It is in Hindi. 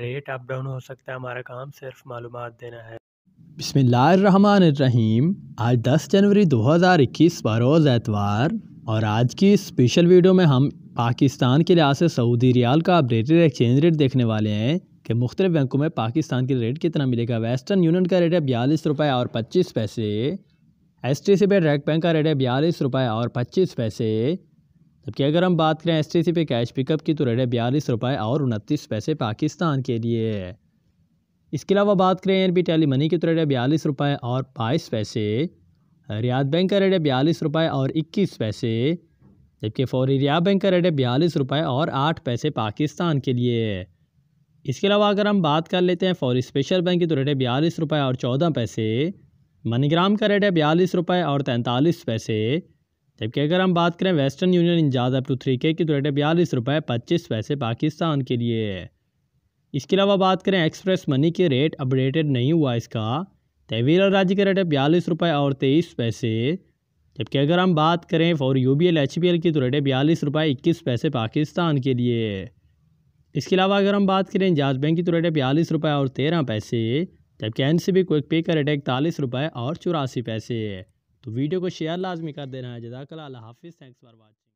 रेट अप डाउन हो सकता है हमारा काम सिर्फ मालूम देना है रहीम आज 10 जनवरी 2021 बरोज़ एतवार और आज की स्पेशल वीडियो में हम पाकिस्तान के लिहाज से सऊदी रियाल का अपडेटेड एक्सचेंज रेट देखने वाले हैं कि मुख्तलिफ बैंकों में पाकिस्तान के रेट कितना मिलेगा वेस्टर्न यूनियन का रेट है बयालीस रुपये और पच्चीस पैसे एस टी सी पे डायरेक्ट बैंक का रेट है बयालीस रुपये और पच्चीस पैसे जबकि अगर हम बात करें एस पे कैश पिकअप की तो रेट है बयालीस रुपये और उनतीस पैसे पाकिस्तान के लिए इसके अलावा बात करें एन बी टेली मनी की तो रेट है बयालीस रुपये और बाईस पैसे रियाद बैंक का रेट है बयालीस रुपये और इक्कीस पैसे जबकि फौरी रियाद बैंक का रेट है बयालीस रुपये और आठ पैसे पाकिस्तान के लिए इसके अलावा अगर हम बात कर लेते हैं फौरी स्पेशल बैंक की तो रेट है बयालीस रुपये और चौदह पैसे मनीग्राम का रेट है बयालीस रुपये और तैंतालीस पैसे जबकि अगर हम बात करें वेस्टर्न यूनियन इंजाज अप टू थ्री के की तो रेट है बयालीस रुपये पच्चीस पैसे पाकिस्तान के लिए है इसके अलावा बात करें एक्सप्रेस मनी के रेट अपडेटेड नहीं हुआ इसका तहवील राज्य का रेट है बयालीस रुपये और तेईस पैसे जबकि अगर हम बात करें for you B L H B L की तो रेट है बयालीस रुपये इक्कीस पैसे पाकिस्तान के लिए इसके अलावा अगर हम बात करें इंजाज बैंक की तो रेट है बयालीस रुपये और तेरह पैसे जबकि एन सी बी क्विक पे का रेट है इकतालीस रुपये और चौरासी पैसे तो वीडियो को शेयर लाजमी कर देना है जजाकला हाफिज़ थैंक्स फॉर वॉचिंग